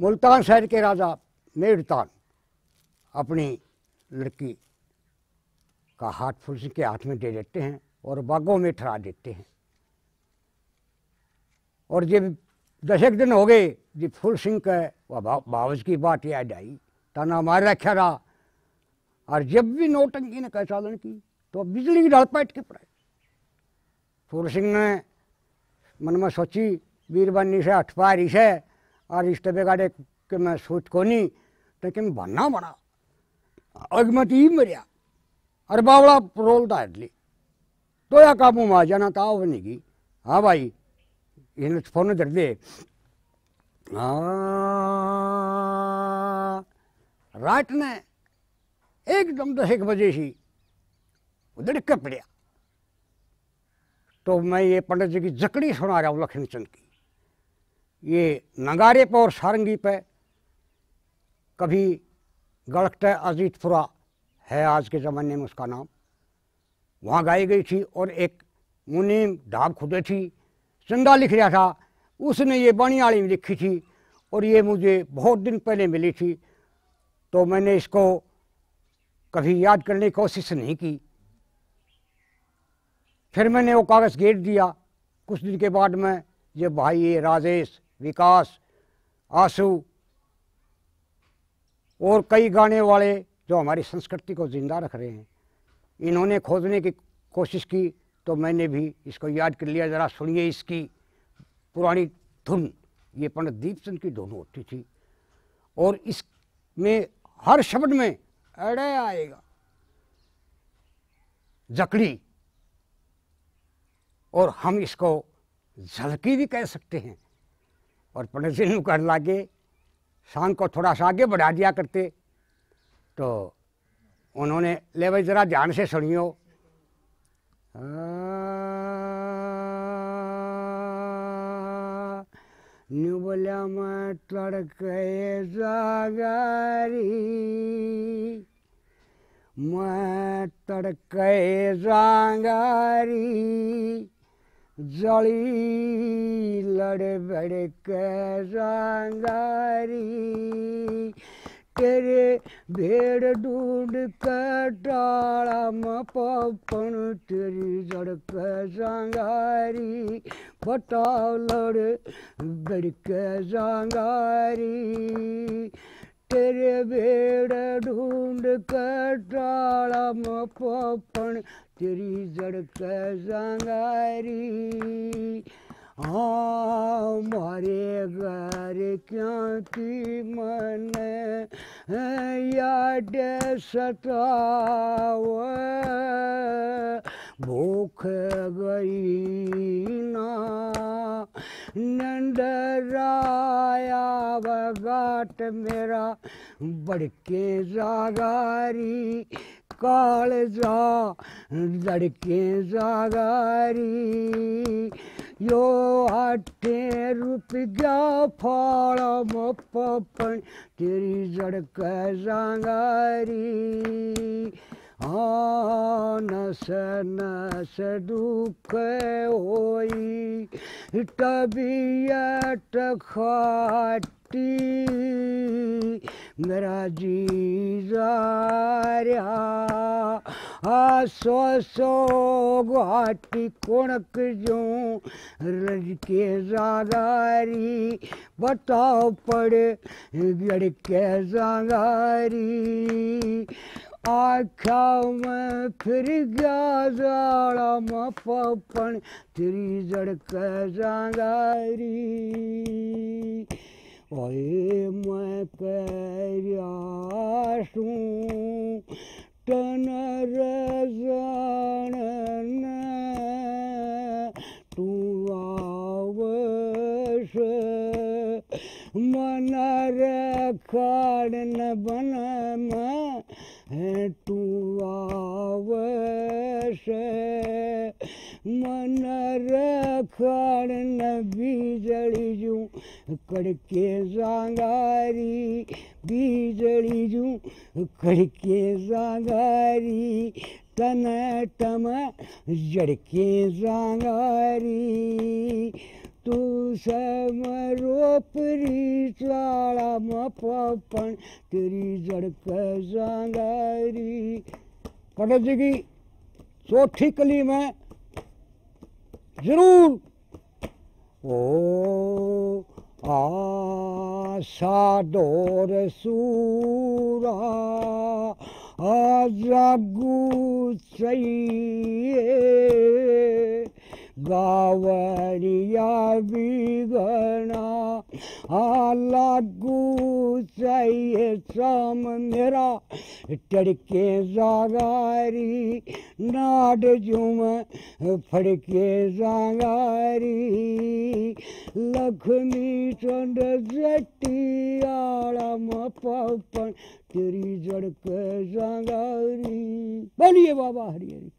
मुल्तान शहर के राजा मेड़तान अपनी लड़की का हाथ फुलसी के हाथ में दे देते हैं और बागों में ठहरा देते हैं और जब दशक दिन हो गए जब फूल सिंह का बावज की बात याद आई ताना मार रखा रहा और जब भी नौटंकी ने कैसा की तो बिजली की पैठ के पड़ा फूल सिंह ने मन में सोची वीरबानी से अठपारी से और इष्ट बेगाडे किंवा सूत कोणी ते तो किंवा बड़ा म्हणा अगमत ही मर्या अरे बावळा रोलता येतली तो या कापू माझ्या ना ताव तो निगी हा बाई हिनं तो फोन धरले हाँ, रात ने एकदम तो एक बजे ही उधर कपड़िया तो मैं ये पंडित जी की जकड़ी सुना रहा हूँ लक्ष्मीचंद की ये नगारे पर और सारंगी पे कभी गड़कट अजीतपुरा है आज के ज़माने में उसका नाम वहाँ गाई गई थी और एक मुनीम ढाब खुदे थी चंदा लिख रहा था उसने ये बणियाली में लिखी थी और ये मुझे बहुत दिन पहले मिली थी तो मैंने इसको कभी याद करने की कोशिश नहीं की फिर मैंने वो कागज़ गेट दिया कुछ दिन के बाद में ये भाई ये राजेश विकास आंसू और कई गाने वाले जो हमारी संस्कृति को ज़िंदा रख रहे हैं इन्होंने खोजने की कोशिश की तो मैंने भी इसको याद कर लिया ज़रा सुनिए इसकी पुरानी धुन ये पंडित दीप सिंह की धुन होती थी और इसमें हर शब्द में अड़े आएगा जकड़ी और हम इसको झलकी भी कह सकते हैं और प्रदर्शन कर लागे के शाम को थोड़ा सा आगे बढ़ा दिया करते तो उन्होंने ले भाई ज़रा ध्यान से सुनियो न्यू बोलिया मैं तड़के जागारी मैं तड़के जागारी जड़ी बड़ के रंगारी तेरे भेड़ ढूंढ के टाड़ा मपन तेरी जड़ के रंगारी बताओ लड़ बड़ के रंगारी तेरे भेड़ ढूंढ के टाड़ा मपन तेरी जड़क संगारी हाँ मारे घर क्यों की मन याद सताव भूख गई ना नंद राया बगाट मेरा बड़के जागारी काल जा लड़के जागारी यो आठे रूप गया फाड़ मपन तेरी जड़क जागारी हाँ नस नस दुख होई तबीयत खाटी गराजीजार्या सो सो गुवाहाटी कोणक जो रज के जागारी बताओ पड़े गड़ के जागारी आख्या में फिर गया जाड़ा मापन तेरी जड़ के जागारी ôi mẹ cây ra sung trên ra ra na tu vào vơ sơ mà na ra khá na bana ma tu vào vơ sơ मन रखण न बीजड़िजूं कड़के सांगारी बीजड़िजूं कड़के सांगारी तन टम जड़के सांगारी तू समरोपरी चाड़ा मपन तेरी जड़क सांगारी पंडित जी चौथी कली में जरूर ओ आशा डोर सूरा रघु चाहिए ಬಾವರಿಯ ವಿಗಣ लागू सही शाम मेरा टड़के जागारी नाड जुम फड़के जागारी लक्ष्मी चंद जटी आड़म पपन तेरी जड़के जागारी बोलिए बाबा हरी हरी